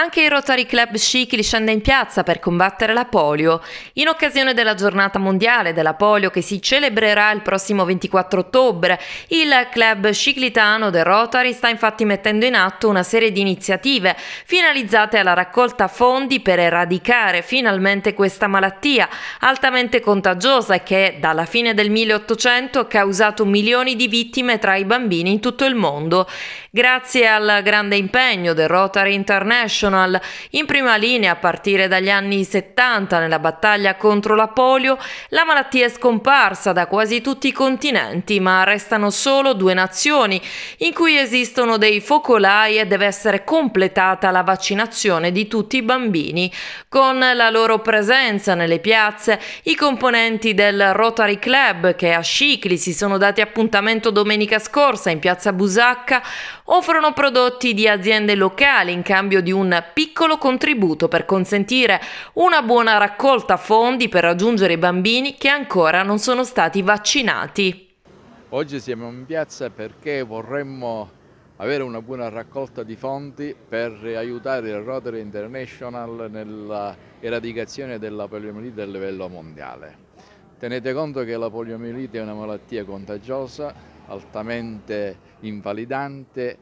Anche il Rotary Club Scicli scende in piazza per combattere la polio. In occasione della giornata mondiale della polio che si celebrerà il prossimo 24 ottobre, il club sciclitano del Rotary sta infatti mettendo in atto una serie di iniziative finalizzate alla raccolta fondi per eradicare finalmente questa malattia altamente contagiosa che dalla fine del 1800 ha causato milioni di vittime tra i bambini in tutto il mondo. Grazie al grande impegno del Rotary International, in prima linea a partire dagli anni 70 nella battaglia contro la polio, la malattia è scomparsa da quasi tutti i continenti, ma restano solo due nazioni in cui esistono dei focolai e deve essere completata la vaccinazione di tutti i bambini. Con la loro presenza nelle piazze, i componenti del Rotary Club che a Scicli si sono dati appuntamento domenica scorsa in piazza Busacca offrono prodotti di aziende locali in cambio di un piccolo contributo per consentire una buona raccolta fondi per raggiungere i bambini che ancora non sono stati vaccinati. Oggi siamo in piazza perché vorremmo avere una buona raccolta di fondi per aiutare il Rotary International nell'eradicazione della poliomielite a livello mondiale. Tenete conto che la poliomielite è una malattia contagiosa, altamente invalidante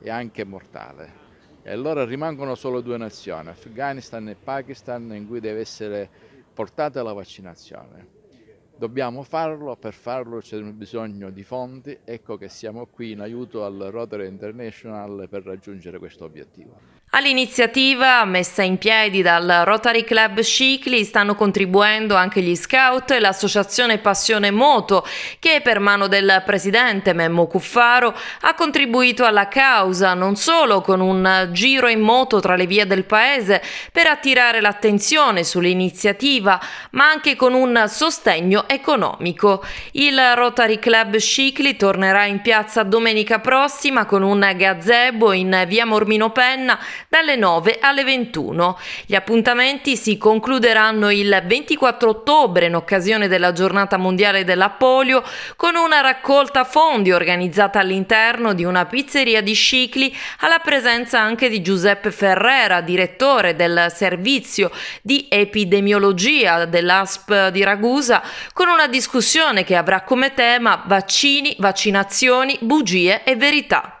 e anche mortale. E allora rimangono solo due nazioni, Afghanistan e Pakistan, in cui deve essere portata la vaccinazione. Dobbiamo farlo, per farlo c'è bisogno di fondi, ecco che siamo qui in aiuto al Rotary International per raggiungere questo obiettivo. All'iniziativa messa in piedi dal Rotary Club Scicli stanno contribuendo anche gli scout e l'associazione Passione Moto che per mano del presidente Memmo Cuffaro ha contribuito alla causa non solo con un giro in moto tra le vie del paese per attirare l'attenzione sull'iniziativa ma anche con un sostegno economico. Il Rotary Club Scicli tornerà in piazza domenica prossima con un gazebo in via Mormino Penna dalle 9 alle 21. Gli appuntamenti si concluderanno il 24 ottobre in occasione della giornata mondiale della polio con una raccolta fondi organizzata all'interno di una pizzeria di Scicli alla presenza anche di Giuseppe Ferrera, direttore del servizio di epidemiologia dell'ASP di Ragusa, con una discussione che avrà come tema vaccini, vaccinazioni, bugie e verità.